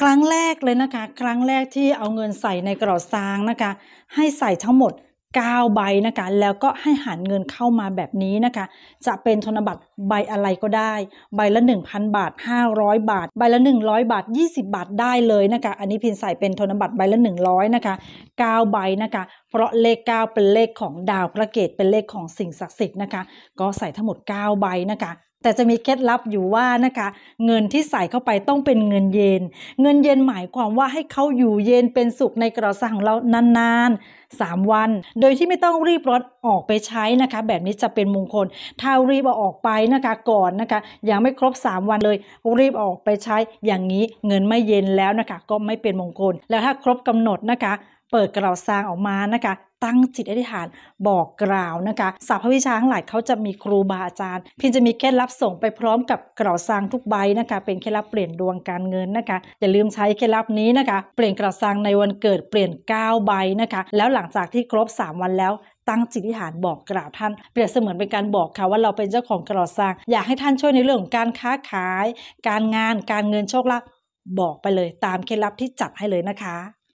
ครั้งแรกเลยนะคะ ครั้งแรกที่เอาเงินใส่ในกระสางนะคะ ให้ใส่ทั้งหมด 9 ใบนะคะ แล้วก็ให้หันเงินเข้ามาแบบนี้นะคะ จะเป็นธนบัตรใบอะไรก็ได้ ใบละ1,000บาท500 บาท ใบละ100 บาท 20 บาทได้เลยนะคะ อันนี้พินใส่เป็นธนบัตรใบละ100นะคะ 9 ใบนะคะเพราะเลข 9 เป็นเลขของดาวพระเกตเป็นเลขของสิ่งศักดิ์สิทธิ์นะคะก็ใส่ทั้งหมด 9 ใบนะคะ แต่จะมีเคล็ดลับอยู่ว่านะคะ เงินที่ใส่เข้าไปต้องเป็นเงินเยนเงินเยนหมายความว่าให้เขาอยู่เย็นเป็นสุขในกระสังของเรานานๆ 3 วัน โดยที่ไม่ต้องรีบร้อนออกไปใช้นะคะ แบบนี้จะเป็นมงคลถ้ารีบเอาออกไปนะคะ ก่อนนะคะยังไม่ครบ 3 วันเลย รีบออกไปใช้อย่างนี้เงินไม่เย็นแล้วนะคะ ก็ไม่เป็นมงคลแล้วถ้าครบกำหนดนะคะเปิดกระเปล่าซางออกมานะคะ ตั้งจิตอธิษฐาน บอกกล่าวนะคะสาพวิชาทั้งหลายเขาจะมีครูบาอาจารย์พี่จะมีเคล็ดลับส่งไปพร้อมกับกระเปล่าซางทุกใบนะคะ เป็นเคล็ดลับเปลี่ยนดวงการเงินนะคะอย่าลืมใช้เคล็ดลับนี้นะคะ เปลี่ยนกระเปล่าซางในวันเกิดเปลี่ยน9ใบนะคะแล้วหลังจากที่ครบ 3 วันแล้ว ตั้งจิตอธิษฐานบอกกล่าวท่าน เปรียบเสมือนเป็นการบอกค่ะว่าเราเป็นเจ้าของกระาสราง อยากให้ท่านช่วยในเรื่องของการค้าขายการงานการเงินโชคลาภบอกไปเลยตามเคล็ดลับที่จัดให้เลยนะคะ